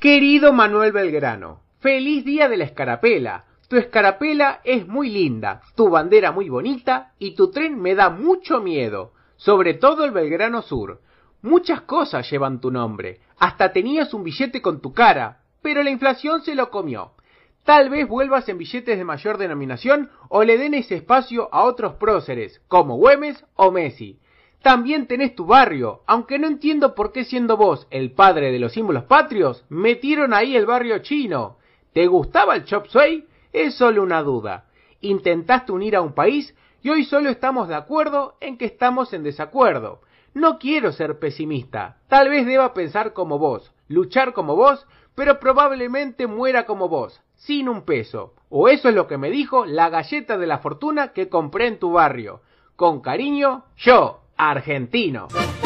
Querido Manuel Belgrano, feliz día de la escarapela. Tu escarapela es muy linda, tu bandera muy bonita y tu tren me da mucho miedo, sobre todo el Belgrano Sur. Muchas cosas llevan tu nombre, hasta tenías un billete con tu cara, pero la inflación se lo comió. Tal vez vuelvas en billetes de mayor denominación o le den ese espacio a otros próceres, como Güemes o Messi también tenés tu barrio. Aunque no entiendo por qué siendo vos el padre de los símbolos patrios, metieron ahí el barrio chino. ¿Te gustaba el chop suey? Es solo una duda. Intentaste unir a un país y hoy solo estamos de acuerdo en que estamos en desacuerdo. No quiero ser pesimista. Tal vez deba pensar como vos, luchar como vos, pero probablemente muera como vos, sin un peso. O eso es lo que me dijo la galleta de la fortuna que compré en tu barrio. Con cariño, yo argentino.